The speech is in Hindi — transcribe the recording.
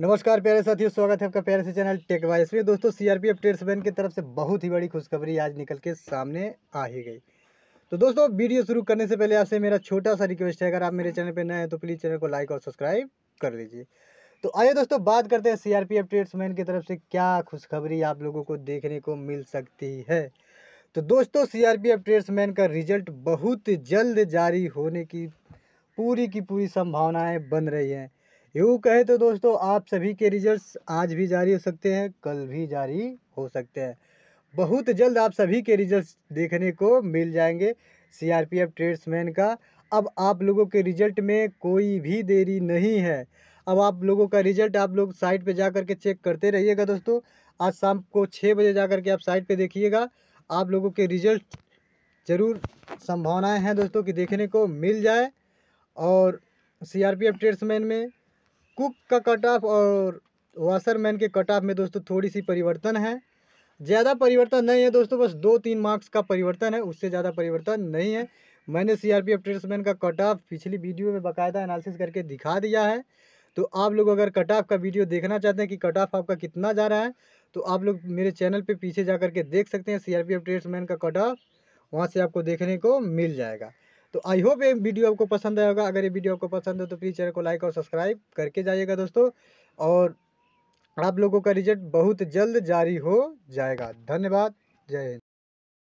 नमस्कार प्यारे साथियों स्वागत है आपका प्यारे से चैनल टेक वाइस में दोस्तों सीआरपीएफ ट्रेड्समैन की तरफ से बहुत ही बड़ी खुशखबरी आज निकल के सामने आ ही गई तो दोस्तों वीडियो शुरू करने से पहले आपसे मेरा छोटा सा रिक्वेस्ट है अगर आप मेरे चैनल पर नए हैं तो प्लीज़ चैनल को लाइक और सब्सक्राइब कर लीजिए तो आइए दोस्तों बात करते हैं सी ट्रेड्स मैन की तरफ से क्या खुशखबरी आप लोगों को देखने को मिल सकती है तो दोस्तों सीआरपीएफ मैन का रिजल्ट बहुत जल्द जारी होने की पूरी की पूरी संभावनाएं बन रही हैं यूँ कहे तो दोस्तों आप सभी के रिजल्ट्स आज भी जारी हो सकते हैं कल भी जारी हो सकते हैं बहुत जल्द आप सभी के रिजल्ट्स देखने को मिल जाएंगे सीआरपीएफ ट्रेड्समैन का अब आप लोगों के रिजल्ट में कोई भी देरी नहीं है अब आप लोगों का रिजल्ट आप लोग साइट पे जा कर के चेक करते रहिएगा दोस्तों आज शाम को छः बजे जा कर के आप साइट पर देखिएगा आप लोगों के रिजल्ट ज़रूर संभावनाएँ हैं दोस्तों कि देखने को मिल जाए और सी सीआरपीएफ ट्रेड्समैन में कुक का कट ऑफ और वाशरमैन के कट ऑफ में दोस्तों थोड़ी सी परिवर्तन है ज़्यादा परिवर्तन नहीं है दोस्तों बस दो तीन मार्क्स का परिवर्तन है उससे ज़्यादा परिवर्तन नहीं है मैंने C R P F tradesman का कट ऑफ पिछली वीडियो में बाकायदा एनालिसिस करके दिखा दिया है तो आप लोग अगर कट ऑफ का वीडियो देखना चाहते हैं कि कट ऑफ आपका कितना जा रहा है तो आप लोग मेरे चैनल पे पीछे जा करके देख सकते हैं C R P F tradesman का कट ऑफ वहाँ से आपको देखने को मिल जाएगा तो आई होप ये वीडियो आपको पसंद आया होगा अगर ये वीडियो आपको पसंद हो तो प्लीज़ चैनल को लाइक और सब्सक्राइब करके जाइएगा दोस्तों और आप लोगों का रिजल्ट बहुत जल्द जारी हो जाएगा धन्यवाद जय हिंद